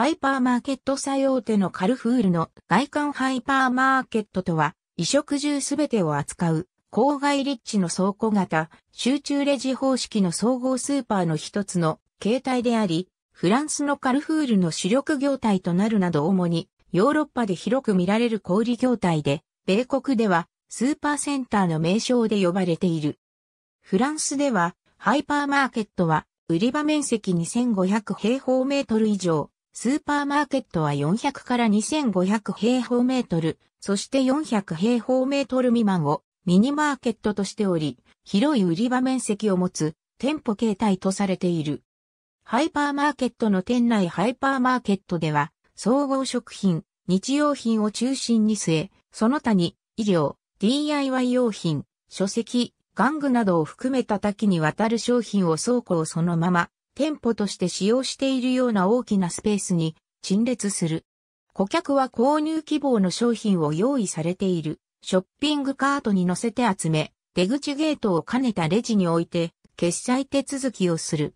ハイパーマーケット最大手のカルフールの外観ハイパーマーケットとは、衣食住すべてを扱う、郊外立地の倉庫型、集中レジ方式の総合スーパーの一つの形態であり、フランスのカルフールの主力業態となるなど主に、ヨーロッパで広く見られる小売業態で、米国ではスーパーセンターの名称で呼ばれている。フランスでは、ハイパーマーケットは、売り場面積2500平方メートル以上、スーパーマーケットは400から2500平方メートル、そして400平方メートル未満をミニマーケットとしており、広い売り場面積を持つ店舗形態とされている。ハイパーマーケットの店内ハイパーマーケットでは、総合食品、日用品を中心に据え、その他に医療、DIY 用品、書籍、玩具などを含めた多岐にわたる商品を倉庫をそのまま店舗として使用しているような大きなスペースに陳列する。顧客は購入希望の商品を用意されているショッピングカートに乗せて集め、出口ゲートを兼ねたレジに置いて決済手続きをする。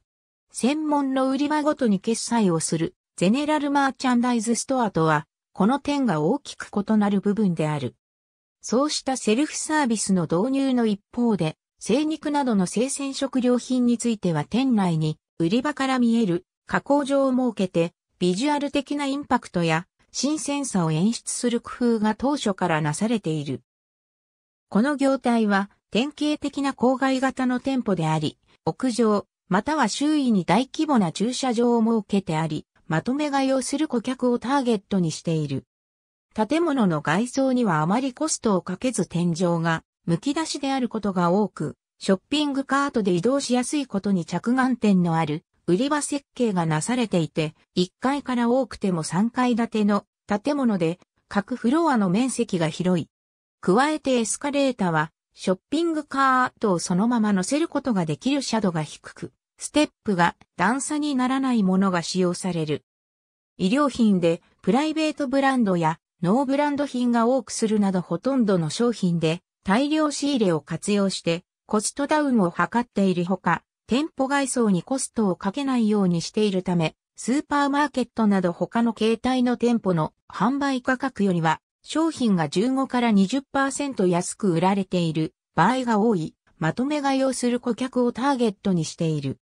専門の売り場ごとに決済をするゼネラルマーチャンダイズストアとは、この点が大きく異なる部分である。そうしたセルフサービスの導入の一方で、生肉などの生鮮食料品については店内に売り場から見える加工場を設けて、ビジュアル的なインパクトや新鮮さを演出する工夫が当初からなされている。この業態は典型的な郊外型の店舗であり、屋上、または周囲に大規模な駐車場を設けてあり、まとめ買いをする顧客をターゲットにしている。建物の外装にはあまりコストをかけず天井がむき出しであることが多く、ショッピングカートで移動しやすいことに着眼点のある売り場設計がなされていて、1階から多くても3階建ての建物で各フロアの面積が広い。加えてエスカレーターはショッピングカートをそのまま乗せることができる斜度が低く、ステップが段差にならないものが使用される。医療品でプライベートブランドやノーブランド品が多くするなどほとんどの商品で大量仕入れを活用してコストダウンを図っているほか、店舗外装にコストをかけないようにしているため、スーパーマーケットなど他の携帯の店舗の販売価格よりは、商品が15から20%安く売られている場合が多い、まとめ買いをする顧客をターゲットにしている。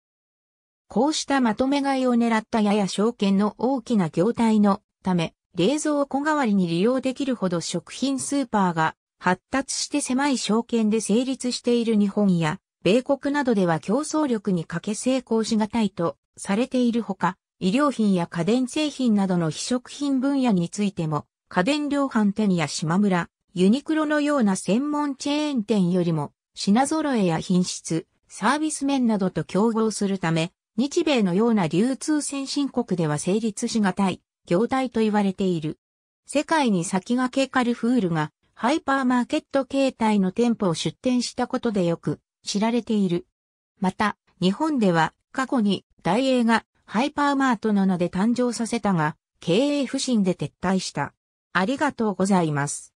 こうしたまとめ買いを狙ったやや証券の大きな業態のため、冷蔵庫代わりに利用できるほど食品スーパーが発達して狭い証券で成立している日本や、米国などでは競争力に欠け成功しがたいとされているほか、医療品や家電製品などの非食品分野についても、家電量販店や島村、ユニクロのような専門チェーン店よりも、品揃えや品質、サービス面などと競合するため、日米のような流通先進国では成立しがたい、業態と言われている。世界に先駆けカルフールがハイパーマーケット形態の店舗を出店したことでよく知られている。また、日本では過去に大英がハイパーマートなので誕生させたが、経営不振で撤退した。ありがとうございます。